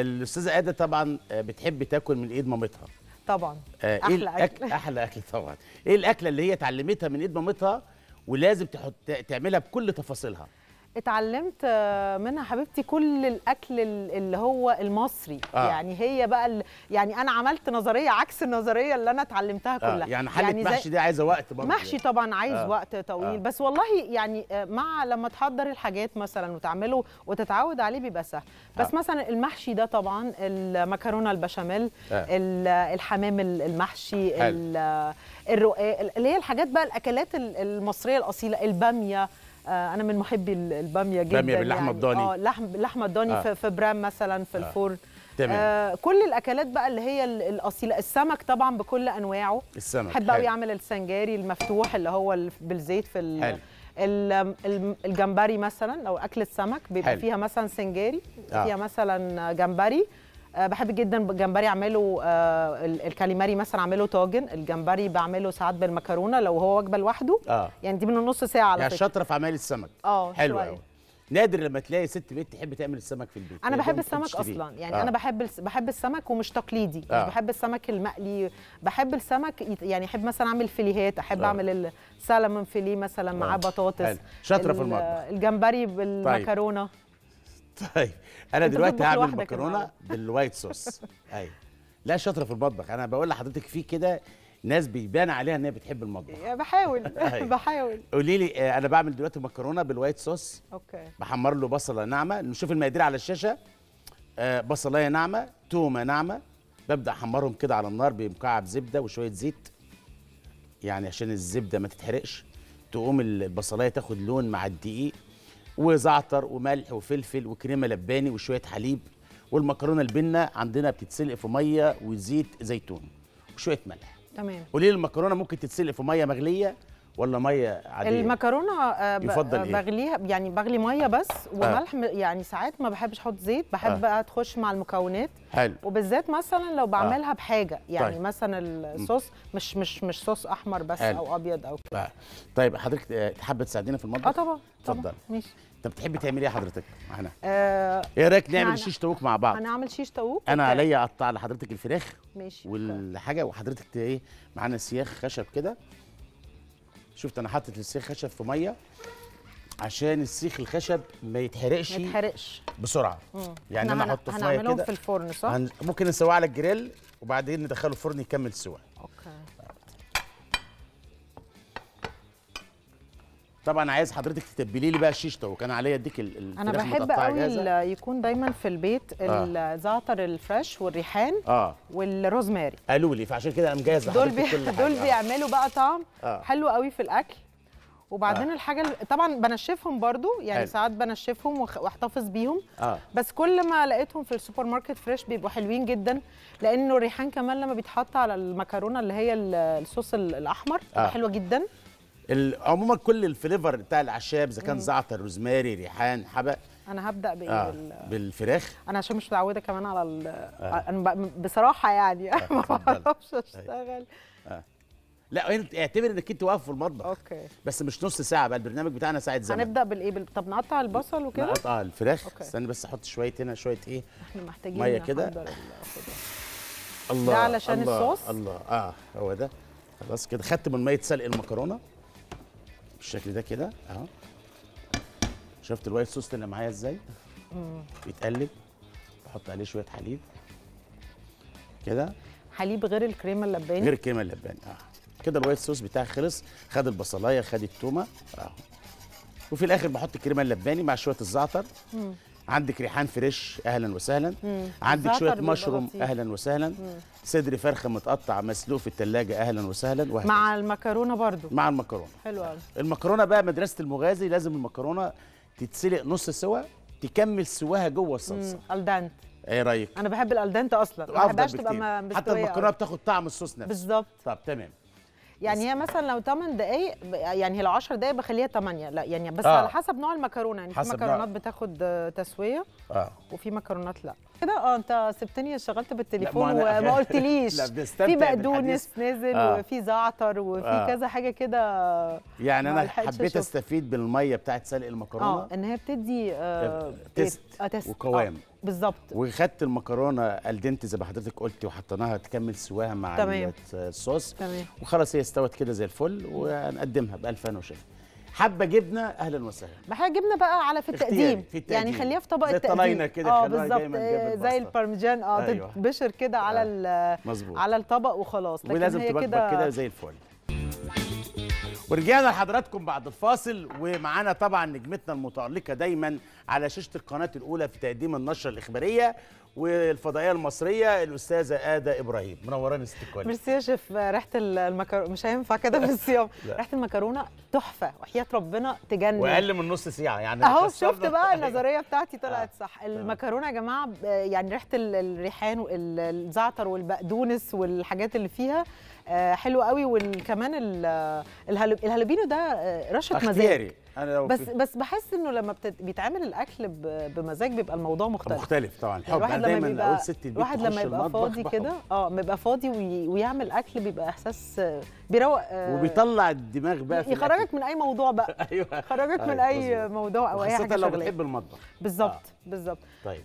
الاستاذه اده طبعا آه، بتحب تاكل من ايد مامتها طبعا آه، إيه احلى اكل احلى اكل طبعا ايه الاكله اللي هي اتعلمتها من ايد مامتها ولازم تحط تعملها بكل تفاصيلها اتعلمت آه، منها حبيبتي كل الاكل اللي هو المصري آه. يعني هي بقى ال... يعني انا عملت نظريه عكس النظريه اللي انا اتعلمتها آه، كلها آه. يعني حله يعني محشي دي عايزه وقت برضه محشي طبعا عايز آه. وقت طويل آه. بس والله يعني آه، مع لما تحضر الحاجات مثلا وتعمله وتتعود عليه بيبقى سهل بس آه. مثلا المحشي ده طبعا المكرونه البشاميل آه. الحمام المحشي الرقاق اللي هي الحاجات بقى الاكلات المصريه الاصيله الباميه آه، انا من محبي الباميه جدا باميه باللحمه يعني الضاني اه لحم اللحمه الضاني آه. في برام مثلا في آه. الفرن تمام. آه كل الاكلات بقى اللي هي الاصيله السمك طبعا بكل انواعه السمك بحب قوي اعمل السنجاري المفتوح اللي هو بالزيت في حل. حلو. الجمبري مثلا لو اكله سمك بيبقى فيها مثلا سنجاري آه. فيها مثلا جمبري آه، بحب جدا الجمبري اعمله آه، الكاليماري مثلا اعمله طاجن الجمبري بعمله ساعات بالمكرونه لو هو وجبه لوحده اه يعني دي من نص ساعه على يعني شاطره في عمايل السمك اه حلو قوي نادر لما تلاقي ست بيت تحب تعمل السمك في البيت انا بحب السمك اصلا يعني آه. انا بحب بحب السمك ومش تقليدي آه. مش بحب السمك المقلي بحب السمك يعني احب مثلا اعمل فيليهات احب آه. اعمل السلمون فيليه مثلا آه. معاه بطاطس شاطره في المطبخ الجمبري طيب. بالمكرونه طيب. طيب انا دلوقتي هعمل مكرونه بالوايت صوص ايوه لا شاطره في المطبخ انا بقول لحضرتك في كده ناس بيبان عليها ان هي بتحب المطبخ بحاول طيب. بحاول قولي لي آه، انا بعمل دلوقتي مكرونه بالوايت صوص اوكي بحمر له بصله ناعمه نشوف المقادير على الشاشه آه، بصلايه ناعمه تومه ناعمه ببدا احمرهم كده على النار بمكعب زبده وشويه زيت يعني عشان الزبده ما تتحرقش تقوم البصلايه تاخد لون مع الدقيق وزعتر وملح وفلفل وكريمه لباني وشويه حليب والمكرونه البنه عندنا بتتسلق في ميه وزيت زيتون وشويه ملح تمام وليه المكرونه ممكن تتسلق في ميه مغليه ولا ميه عاديه المكرونه آه، يفضل آه، إيه؟ بغليها يعني بغلي ميه بس آه. وملح آه. يعني ساعات ما بحبش احط زيت بحب آه. بقى تخش مع المكونات حلو وبالذات مثلا لو بعملها آه. بحاجه يعني طيب. مثلا الصوص مش مش مش صوص احمر بس حلو. او ابيض او كده طيب حضرتك حابه تساعدينا في المطبخ اه طبعا اتفضل ماشي طب بتحبي تعملي ايه حضرتك معانا آه ايه رايك نعمل شيش طاووق مع بعض هنعمل شيش طاووق انا عليا اقطع لحضرتك الفراخ ماشي والحاجه وحضرتك ايه معانا سياخ خشب كده شفت انا حاطط السيخ خشب في ميه عشان السيخ الخشب ما يتحرقش ما يتحرقش بسرعه مم. يعني انا احطه في ميه كده في الفرن صح هن... ممكن نسويه على الجريل وبعدين ندخله الفرن يكمل سوا اوكي طبعا عايز حضرتك تتبلي لي بقى الشيشه وكان عليا اديك انا بحب قوي يكون دايما في البيت آه. الزعتر الفريش والريحان آه. والروزماري قالوا لي فعشان كده انا مجهزه دول بي... دول بيعملوا بقى طعم آه. حلو قوي في الاكل وبعدين آه. الحاجه طبعا بنشفهم برضو يعني ساعات بنشفهم واحتفظ بيهم آه. بس كل ما لقيتهم في السوبر ماركت فريش بيبقوا حلوين جدا لانه الريحان كمان لما بيتحط على المكرونه اللي هي الصوص الاحمر آه. حلوه جدا عموما كل الفليفر بتاع الاعشاب اذا كان زعتر روزماري ريحان حبق انا هبدا بايه آه. بالفراخ انا عشان مش متعوده كمان على ال... آه. آه، انا بصراحه يعني آه. ما بعرفش طيب. اشتغل آه. لا انت اعتبر انك انت واقف في المطبخ اوكي بس مش نص ساعه بقى البرنامج بتاعنا ساعه زمن هنبدا بالايه بال... طب نقطع البصل وكده نقطع الفراخ أوكي. استنى بس احط شويه هنا شويه ايه احنا محتاجين ميه كده الله ده علشان الله الصوص الله اه هو ده خلاص كده خدت من ميه سلق المكرونه بالشكل ده كده اهو شفت الوايت صوص اللي معايا ازاي بيتقلب بحط عليه شويه حليب كده حليب غير الكريمه اللباني غير الكريمه اللباني اه كده الوايت صوص بتاعي خلص خد البصلايه خد التومه اهو وفي الاخر بحط الكريمه اللباني مع شويه الزعتر مم. عندك ريحان فريش اهلا وسهلا مم. عندك شويه مشروم اهلا وسهلا مم. صدر فرخه متقطع مسلوق في الثلاجه اهلا وسهلا وهكذا مع المكرونه برضو مع المكرونه حلو قوي المكرونه بقى مدرسه المغازي لازم المكرونه تتسلق نص سوا تكمل سواها جوه الصلصه الدانت ايه رايك انا بحب الالدنت اصلا ما بحبهاش تبقى حتى المكرونه بتاخد طعم الصوص نفسه بالظبط طب تمام يعني هي مثلا لو 8 دقائق يعني هي لو 10 دقائق بخليها 8 لا يعني بس آه. على حسب نوع المكرونه يعني في مكرونات بتاخد تسويه آه. وفي مكرونات لا كده اه انت سبتني اشتغلت بالتليفون وما قلتليش في بقدونس نازل آه. وفي زعتر وفي آه. كذا حاجه كده يعني انا حبيت استفيد بالميه بتاعت سلق المكرونه اه ان هي بتدي آه تيست آه, آه، وقوام آه. بالظبط وخدت المكرونه الدنت زي ما حضرتك قلتي وحطيناها تكمل سواها مع الصوص تمام وخلاص هي استوت كده زي الفل وهنقدمها بالف هنا حبه جبنه اهلا وسهلا ما احنا جبنه بقى على في التقديم, في التقديم. يعني خليها في طبق التقديم الطلاينه كده اه بالظبط زي البارميجان اه أيوة. تتبشر كده على آه. على الطبق وخلاص لكن ولازم هي كده زي الفل ورجعنا لحضراتكم بعد الفاصل ومعانا طبعا نجمتنا المتألقة دايما على شاشة القناة الأولى في تقديم النشرة الإخبارية والفضائيه المصريه الاستاذه اده ابراهيم منوراني استقبالي ميرسي يا شيف ريحه المكرونه مش هينفع كده في الصيام ريحه المكرونه تحفه وحياه ربنا تجنن واقل من نص ساعه يعني اهو شفت بقى النظريه بتاعتي طلعت آه. صح آه. المكرونه يا جماعه يعني ريحه الريحان والزعتر والبقدونس والحاجات اللي فيها آه، حلو قوي وكمان الهالوبينو ده آه، رشه مزاج أنا لو بس بس بحس انه لما بتت... بيتعمل الاكل ب... بمزاج بيبقى الموضوع مختلف مختلف طبعا الحب يعني الواحد أنا دايما بيبقى... اقول ست البيت الواحد لما يبقى فاضي كده اه بيبقى فاضي وي... ويعمل اكل بيبقى احساس آه، بيروق آه وبيطلع الدماغ بقى في يخرجك الأكل. من اي موضوع بقى ايوه خرجك من أيوة، اي موضوع او اي حاجه خاصة لو بتحب المطبخ بالظبط آه. بالظبط طيب